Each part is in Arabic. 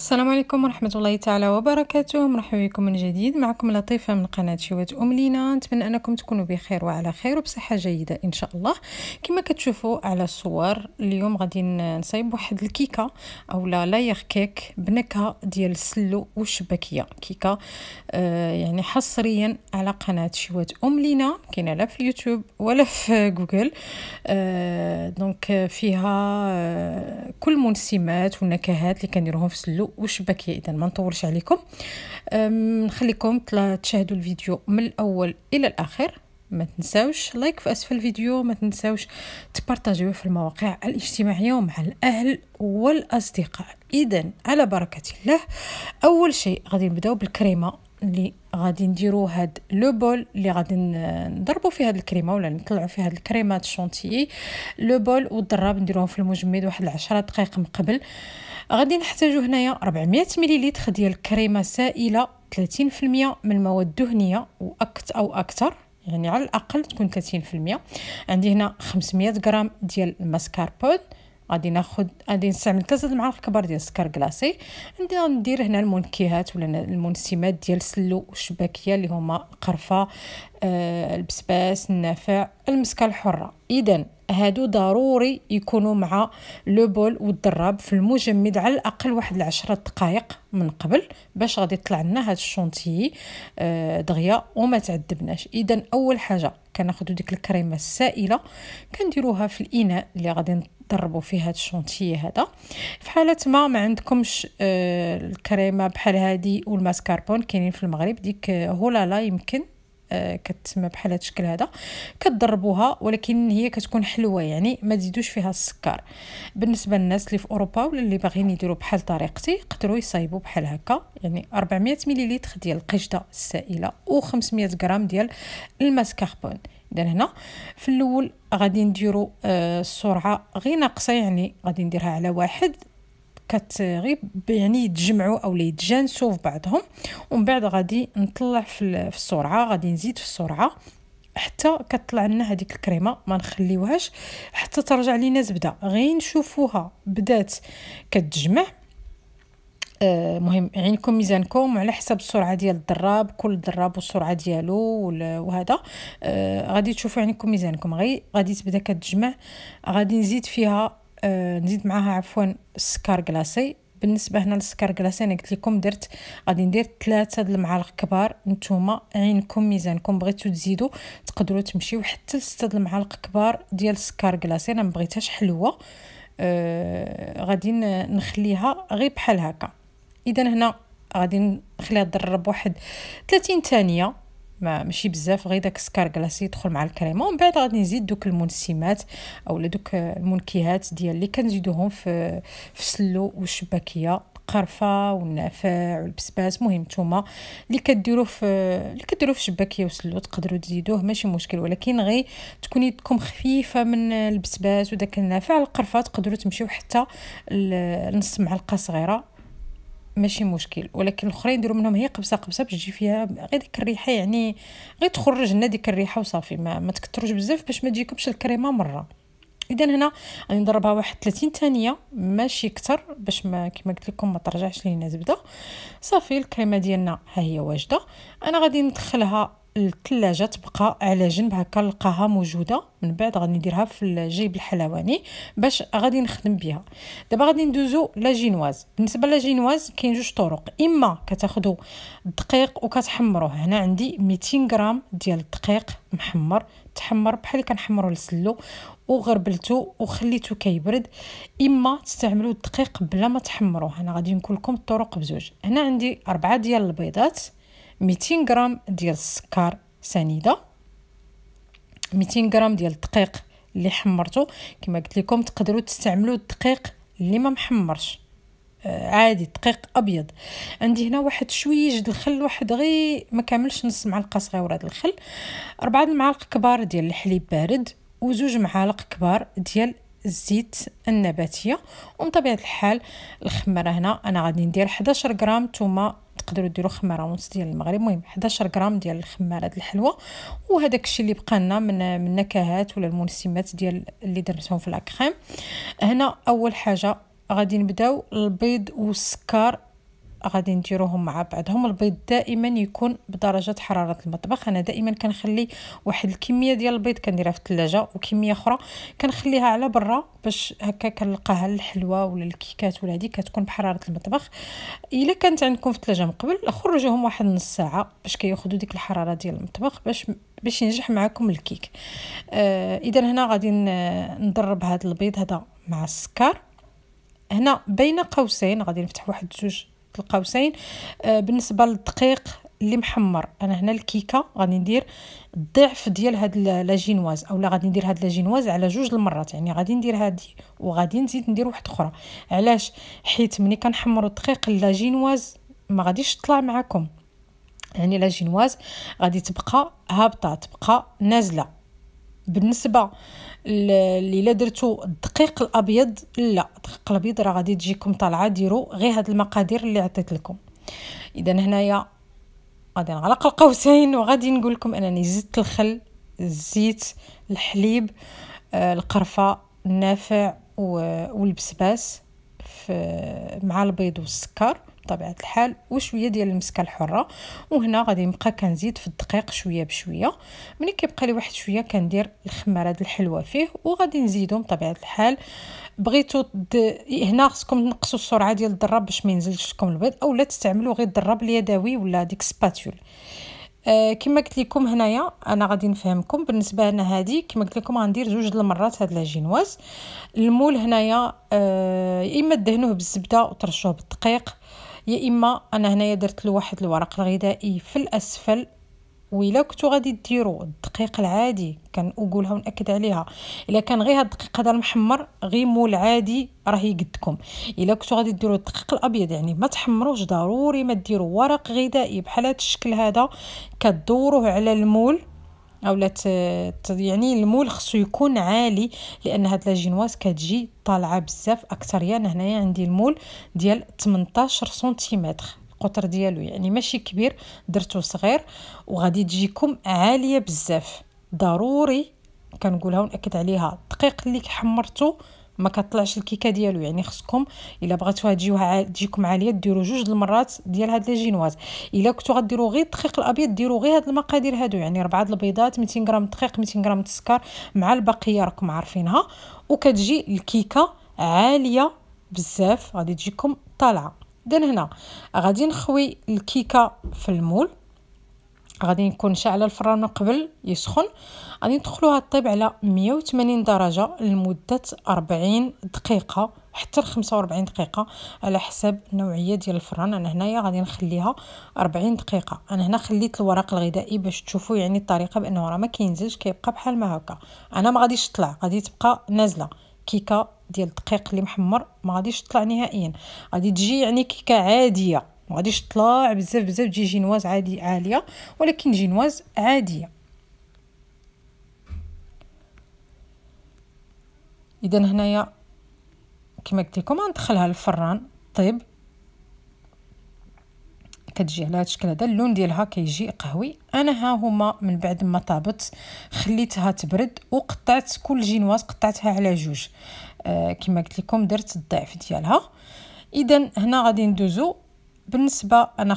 السلام عليكم ورحمة الله تعالى وبركاته مرحبا بكم من جديد معكم لطيفة من قناة شوات أم لينا نتمنى أنكم تكونوا بخير وعلى خير وبصحة جيدة إن شاء الله كما كتشوفوا على الصور اليوم غادي نصايب واحد الكيكة أو لا لايغ كيك بنكهة ديال السلو والشبكية كيكة آه يعني حصريا على قناة شوات أم لينا كاينة لا في يوتيوب ولا في جوجل آه دونك فيها آه كل منسمات والنكهات اللي كنديروهم في السلو والشباكيه اذا ما نطولش عليكم نخليكم تشاهدوا الفيديو من الاول الى الاخر ما تنساوش لايك في اسفل الفيديو ما تنساوش تبارطاجيوه في المواقع الاجتماعيه ومع الاهل والاصدقاء اذا على بركه الله اول شيء غادي نبداو بالكريمه اللي غادي نديرو هاد لو بول اللي غادي نضربو فيه هاد الكريمه ولا نطلعو فيه هاد الكريمه هاد الشونتيي لو بول والضراب نديروهم في المجمد واحد 10 دقائق من قبل غادي نحتاجو هنايا 400 مليلتر ديال الكريمه سائله 30% من المواد الدهنيه واكت او اكثر يعني على الاقل تكون 30% عندي هنا 500 غرام ديال الماسكاربون غادي ناخد غادي نستعمل كاس المعلقه كبار ديال السكر كلاصي عندي غندير هنا المنكهات ولا المنسمات ديال السلو والشباكيه اللي هما قرفه آه، البسباس النافع المسكه الحره اذا هادو ضروري يكونوا مع لو بول والدراب في المجمد على الاقل واحد العشرة دقائق من قبل باش غادي يطلع لنا هاد الشونتيي آه، دغيا وما تعذبناش اذا اول حاجه كناخذوا ديك الكريمه السائله كنديروها في الاناء اللي غادي تضربوا فيه هذا الشونتيي هذا في حاله ما ما عندكمش آه الكريمه بحال هذه والماسكاربون كاينين في المغرب ديك آه، هولالا يمكن آه، كتسمى بحال هذا الشكل هذا كتضربوها ولكن هي كتكون حلوه يعني ما تزيدوش فيها السكر بالنسبه للناس اللي في اوروبا ولا اللي باغيين يديروا بحال طريقتي يقدروا يصايبوا بحال هكا يعني 400 مليليتر ديال القشده السائله و500 غرام ديال الماسكاربون اذا هنا في الاول غادي نديروا السرعه آه، غير ناقصه يعني غادي نديرها على واحد كتغي يعني يتجمعوا او يتجانسوا في بعضهم ومن بعد غادي نطلع في السرعه غادي نزيد في السرعه حتى كطلع لنا هذيك الكريمه ما نخليوهاش حتى ترجع لينا زبده غير نشوفوها بدات كتجمع آه، مهم عينكم يعني ميزانكم على حسب السرعه ديال الدراب كل دراب والسرعه ديالو وهذا آه، غادي تشوفوا عينكم يعني ميزانكم غي غادي تبدا كتجمع غادي نزيد فيها أه، نزيد معاها عفوا السكر كلاصي بالنسبه هنا للسكر كلاصي انا قلت لكم درت غادي ندير ثلاثه د المعالق كبار نتوما عينكم ميزانكم بغيتو تزيدوا تقدروا تمشيو حتى لسته د المعالق كبار ديال السكر كلاصي انا مبغيتهاش حلوه آه غادي نخليها غير بحال هكا اذا هنا غادي نخليها تضرب واحد 30 ثانيه ما ماشي بزاف غير داك السكر كلاصي يدخل مع الكريمه ومن بعد غادي نزيد دوك المنسمات اولا دوك المنكهات ديال اللي كنزيدوهم في في السلو والشباكيه القرفه والنافع والبسباس مهم نتوما اللي كديروه في اللي كديروه في شباكيه وسلو تقدروا تزيدوه ماشي مشكل ولكن غير تكون يدكم خفيفه من البسباس وداك النافع القرفه تقدروا تمشيو حتى نص معلقه صغيره ماشي مشكل ولكن الاخرين يديروا منهم هي قبسه قبسه باش تجي فيها غير ديك الريحه يعني غير تخرج لنا ديك الريحه وصافي ما, ما تكثروش بزاف باش ما تجيكمش الكريمه مره اذا هنا غادي نضربها واحد 30 ثانيه ماشي كتر باش ما كما قلت لكم ما ترجعش لينا زبده صافي الكريمه ديالنا ها هي واجده انا غادي ندخلها الثلاجه تبقى على جنب هكا نلقاها موجوده من بعد غادي نديرها في الجيب الحلواني باش غادي نخدم بها دابا غادي ندوزو لاجينواز بالنسبه لاجينواز كاين جوج طرق اما كتاخذوا الدقيق وكتحمروه هنا عندي 200 غرام ديال الدقيق محمر تحمر بحال كنحمروا السلو وغربلتو وخليته كيبرد اما تستعملوا الدقيق بلا ما تحمروه انا غادي نقول لكم الطرق بزوج هنا عندي أربعة ديال البيضات 200 غرام ديال السكر سنيده 200 غرام ديال الدقيق اللي حمرته كما قلت لكم تقدروا تستعملوا الدقيق اللي ما محمرش آه، عادي دقيق ابيض عندي هنا واحد شويه د الخل واحد غي ما كاملش نص معلقه صغيره د الخل اربعه المعالق كبار ديال الحليب بارد وزوج معالق كبار ديال الزيت النباتيه ومن طبيعه الحال الخماره هنا انا غادي ندير 11 غرام ثم تقدروا ديروا خماره ونص ديال المغرب المهم 11 غرام ديال الخماره ديال الحلوى وهذاك الشيء اللي بقى لنا من من النكهات ولا المنسمات ديال اللي درتهم في لاكريم هنا اول حاجه غادي نبداو البيض والسكر غادي نديروهم مع بعضهم البيض دائما يكون بدرجه حراره المطبخ انا دائما كنخلي واحد الكميه ديال البيض كنديرها في الثلاجه وكميه اخرى كنخليها على برا باش هكا كنلقاها الحلوى ولا الكيكات ولا هذه كتكون بحراره المطبخ الا كانت عندكم في الثلاجه من قبل خرجوهم واحد نص ساعه باش كياخذوا ديك الحراره ديال المطبخ باش باش ينجح معكم الكيك آه اذا هنا غادي نضرب هذا البيض هذا مع السكر هنا بين قوسين غادي نفتح واحد جوج القوسين آه، بالنسبه للدقيق اللي محمر انا هنا الكيكه غادي ندير الضعف ديال هاد لاجينواز اولا غادي ندير هاد لاجينواز على جوج المرات يعني غادي ندير هادي وغادي نزيد ندير واحد اخرى علاش حيت ملي كنحمروا الدقيق لاجينواز ما غاديش تطلع معكم يعني لاجينواز غادي تبقى هابطه تبقى نازله بالنسبه اللي الا درتو الدقيق الابيض لا الدقيق الابيض راه غادي تجيكم طالعه ديروا غير هاد المقادير اللي عطيت لكم اذا هنايا غادي نغلق القوسين وغادي نقول لكم انني زدت الخل الزيت الحليب آه، القرفه النافع والبسباس مع البيض والسكر بطبيعه الحال وشويه ديال المسكه الحره وهنا غادي نبقى كنزيد في الدقيق شويه بشويه ملي كيبقى لي واحد شويه كندير الخماره ديال الحلوه فيه وغادي نزيدو بطبيعه الحال بغيتو د... هنا خصكم تنقصوا السرعه ديال الضرب باش ما ينزلش لكم البيض اولا تستعملوا غير الضرب اليدوي ولا ديك سباتول آه كما قلت لكم هنايا انا غادي نفهمكم بالنسبه لنا هذه كما قلت لكم غندير جوج د المرات هاد لاجينواز المول هنايا آه اما دهنوه بالزبده وترشوه بالدقيق يا اما انا هنايا درت له واحد الورق الغذائي في الاسفل وإلا كنتو غادي ديرو الدقيق العادي كنقولها ونأكد عليها الا كان غير هاد الدقيق هذا المحمر غير مول عادي راه يقدكم الا كنتو غادي ديرو الدقيق الابيض يعني ما تحمروش ضروري ما ديرو ورق غذائي بحال هاد الشكل هذا كدوروه على المول او لا يعني المول خصو يكون عالي لان هاد لاجينواز كتجي طالعه بزاف اكثر انا يعني هنايا عندي المول ديال 18 سنتيمتر القطر ديالو يعني ماشي كبير درتو صغير وغادي تجيكم عاليه بزاف ضروري كنقولها ونأكد عليها الدقيق اللي حمرتو ما كطلعش الكيكه ديالو يعني خصكم الا بغيتوها تجيوها تجيكم عاليه ديروا جوج المرات ديال هاد الجينواز الا كنتو غديروا غير الدقيق الابيض ديروا غير هاد المقادير هادو يعني ربعه البيضات 200 غرام دقيق 200 غرام السكر مع البقيه راكم عارفينها وكتجي الكيكه عاليه بزاف غادي تجيكم طالعه دن هنا غادي نخوي الكيكه في المول غادي نكون شاعله الفران من قبل يسخن غادي ندخلوها طيب على 180 درجه لمده 40 دقيقه حتى ل 45 دقيقه على حسب النوعيه ديال الفران انا هنايا غادي نخليها 40 دقيقه انا هنا خليت الورق الغذائي باش تشوفوا يعني الطريقه بانه راه ما كينزلش كيبقى بحال ما هكا انا ما غاديش تطلع غادي تبقى نازله كيكه ديال الدقيق اللي محمر ما غاديش تطلع نهائيا غادي تجي يعني كيكه عاديه ما غاديش تطلع بزاف بزاف تجي جينواز عادي عاليه ولكن جينواز عاديه اذا هنايا كما قلت لكم غندخلها للفران طيب كتجي على هذا الشكل هذا اللون ديالها كيجي قهوي انا ها هما من بعد ما طابت خليتها تبرد وقطعت كل جينواز قطعتها على جوج آه كما قلت لكم درت الضعف ديالها اذا هنا غادي ندوزو بالنسبه انا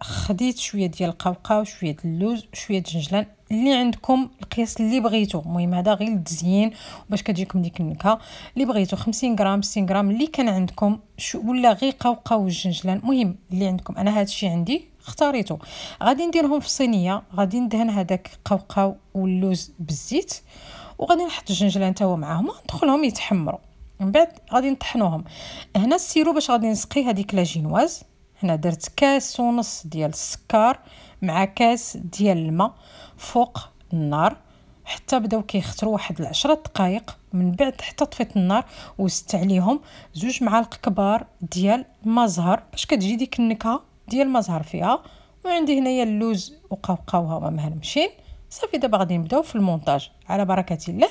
خديت شويه ديال القوقاو شويه ديال اللوز شويه الجنجلان اللي عندكم القياس اللي بغيتو المهم هذا غير التزيين باش كتجيكم ديك النكهه اللي بغيتو 50 غرام 60 غرام اللي كان عندكم شو ولا غير قوقاو والجنجلان المهم اللي عندكم انا هادشي عندي اختاريتو غادي نديرهم في صينيه غادي ندهن هذاك القوقاو واللوز بالزيت وغادي نحط الجنجلان حتى هو معاهم وندخلهم يتحمروا من بعد غادي نطحنوهم هنا السيرو باش غادي نسقي هذيك لا جينواز هنا درت كاس ونص ديال السكر مع كاس ديال الماء فوق النار حتى بداو كيخترو واحد العشرة دقائق من بعد حتى طفيت النار وزدت عليهم زوج معالق كبار ديال زهر باش كتجي ديك النكهه ديال زهر فيها وعندي هنايا اللوز وقوقاوها هما مهرمشين صافي دابا غادي نبداو في المونتاج على بركه الله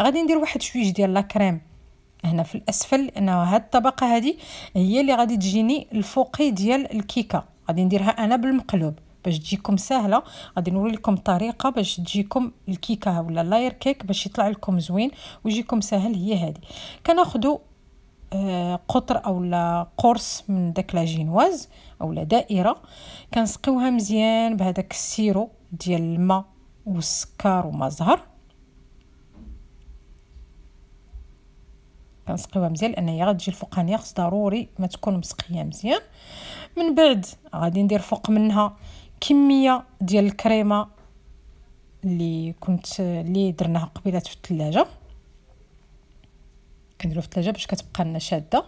غادي ندير واحد شويج ديال لا كريم هنا في الاسفل لانه هاد الطبقه هادي هي اللي غادي تجيني الفوقي ديال الكيكه غادي نديرها انا بالمقلوب باش تجيكم سهله غادي نوري لكم الطريقه باش تجيكم الكيكه ولا لاير كيك باش يطلع لكم زوين ويجيكم سهل هي هذه كناخذوا آه قطر اولا قرص من داك لا جينواز اولا دائره كنسقيوها مزيان بهذاك السيرو ديال الماء والسكر وما زهر كنسقيوها مزيان لان هي غتجي الفوقانيه خص ضروري ما تكون مسقيه مزيان من بعد غادي ندير فوق منها كميه ديال الكريمه اللي كنت اللي درناها قبيله في الثلاجه كنديرو في الثلاجه باش كتبقى لنا شاده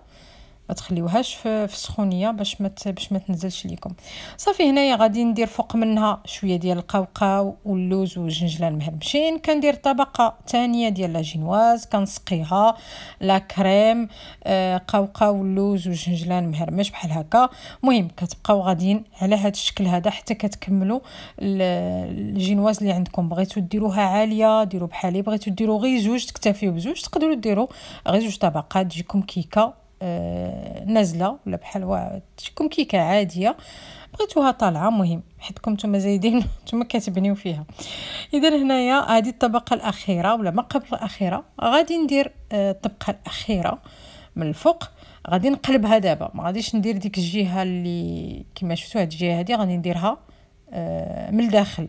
ما تخليوهاش في السخونيه باش ما باش ما تنزلش ليكم صافي هنايا غادي ندير فوق منها شويه ديال القوقاو واللوز والجنجله المهرمشين كندير طبقه ثانيه ديال لاجينواز كنسقيها لا كريم آه، قوقاو واللوز والجنجله المهرمش بحال هكا المهم كتبقاو غاديين على هذا الشكل هذا حتى كتكملوا الجينواز اللي عندكم بغيتو ديروها عاليه ديروا بحالي بغيتو ديروا غير زوج تكتفيو بزوج تقدروا ديروا غير زوج طبقات تجيكم كيكه آه، نازله ولا بحال كوم كيكه عاديه بغيتوها طالعه مهم حيت كنتم زايدين نتوما كتبنيو فيها اذا هنايا هذه الطبقه الاخيره ولا ما قبل الاخيره غادي ندير آه، الطبقه الاخيره من الفوق غادي نقلبها دابا ما غاديش ندير ديك الجهه اللي كما شفتوا هاد الجهه هادي غادي نديرها آه، من الداخل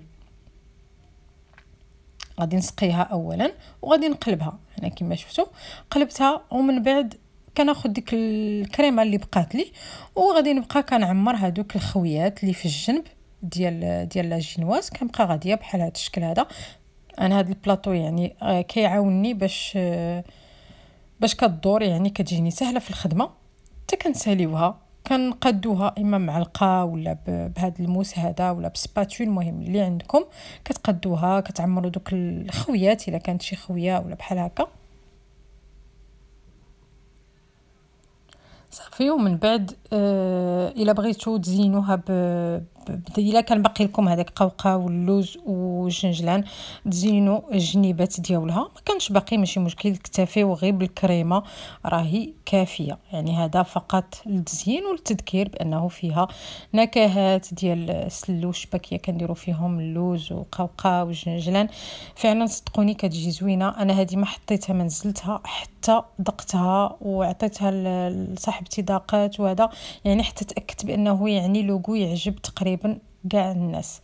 غادي نسقيها اولا وغادي نقلبها هنا كما شفتوا قلبتها ومن بعد كناخد ديك الكريمه اللي بقات لي وغادي نبقى كنعمر هادوك الخويات اللي في الجنب ديال ديال لا جينواز كنبقى غاديه بحال هذا الشكل هذا انا هاد البلاطو يعني آه، كيعاوني باش آه، باش كدور يعني كتجيني سهله في الخدمه حتى كنساليوها كنقادوها اما معلقه ولا بهاد الموس هذا ولا بسباتول المهم اللي عندكم كتقدوها كتعمروا دوك الخويات الا كانت شي خويه ولا بحال هكا صافي ومن بعد آه، الا بغيتو تزينوها ب الا كان باقي لكم هذاك القوقه واللوز والجنجلان تزينوا الجنيبات ديالها ما كانش باقي ماشي مشكل اكتفيو غير بالكريمه راهي كافيه يعني هذا فقط للتزيين والتذكير بانه فيها نكهات ديال السلوش الشباكيه كنديروا فيهم اللوز وقوقه والجنجلان فعلا صدقوني كتجي زوينه انا هذه ما حطيتها ما نزلتها حتى دقتها وعطيتها لصاحبتي داقات وهذا يعني حتى تاكدت بانه يعني لوغو يعجب تقريبا تقريبا كاع الناس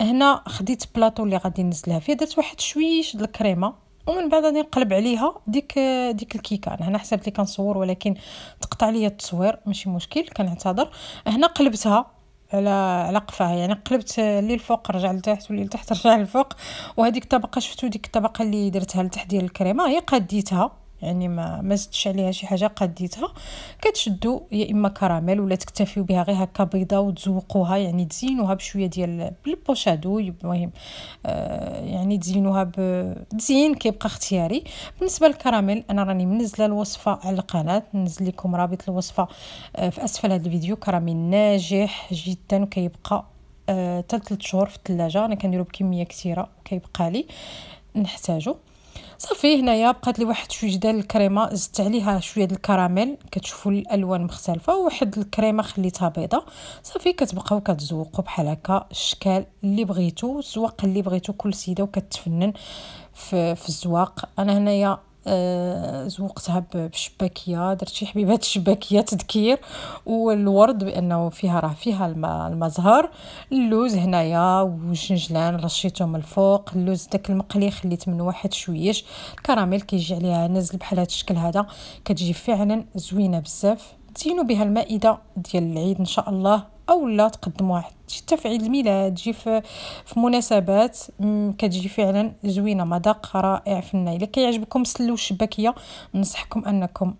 هنا خديت بلاطو اللي غادي نزلها فيه درت واحد شويش د الكريمه ومن بعد غادي نقلب عليها ديك ديك الكيكه انا هنا حسبت لي كنصور ولكن تقطع لي التصوير ماشي مشكل كنعتذر هنا قلبتها على على قفاها يعني قلبت اللي الفوق رجع لتحت واللي لتحت رجع للفوق وهذيك الطبقه شفتوا ديك الطبقه اللي درتها لتحت ديال الكريمه هي قديتها يعني ما ما زدتش عليها شي حاجه قديتها كتشدوا يا اما كراميل ولا تكتفيو بها غير هكا بيضه وتزوقوها يعني تزينوها بشويه ديال البوشادو المهم آه يعني تزينوها بتزيين كيبقى اختياري بالنسبه للكراميل انا راني منزله الوصفه على القناه ننزل لكم رابط الوصفه آه في اسفل هذا الفيديو كراميل ناجح جدا وكيبقى حتى آه 3 شهور في الثلاجه انا كنديرو بكميه كثيره وكيبقى لي نحتاجو صافي هنايا بقات لي واحد شويه ديال الكريمه زدت عليها شويه ديال الكراميل كتشوفوا الالوان مختلفه وواحد الكريمه خليتها بيضه صافي كتبقاو كتزوقوا بحال هكا الشكل اللي بغيتو الزواق اللي بغيتو كل سيده وكتفنن في, في الزواق انا هنايا زوقتها بشباكية درت شي حبيبات شباكية تذكير والورد بانه فيها راه فيها المزهر اللوز هنايا وشنجلان رشيته من الفوق اللوز داك المقلي خليت من واحد شويش الكراميل كيجي عليها نزل بحال هذا الشكل هذا كتجي فعلا زوينه بزاف زينوا بها المائده ديال العيد ان شاء الله او لا تقدم واحد تجي حتى في عيد الميلاد تجي في, في مناسبات كتجي فعلا زوينه مذاق رائع في الناي الا كيعجبكم سلو الشباكيه ننصحكم انكم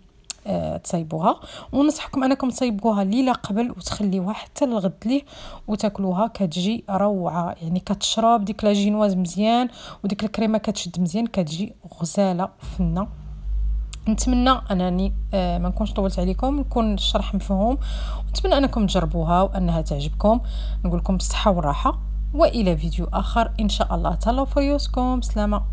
تصيبوها آه، تصايبوها انكم تصايبوها ليله قبل وتخليوها حتى الغد ليه وتاكلوها كتجي روعه يعني كتشرب ديك لا مزيان وديك الكريمه كتشد مزيان كتجي غزاله فنه نتمنى انني آه، ما نكونش طولت عليكم نكون الشرح مفهوم ونتمنى انكم تجربوها وانها تعجبكم نقول لكم بالصحه والراحه والى فيديو اخر ان شاء الله تهلاو فيوسكم سلامه بسلامه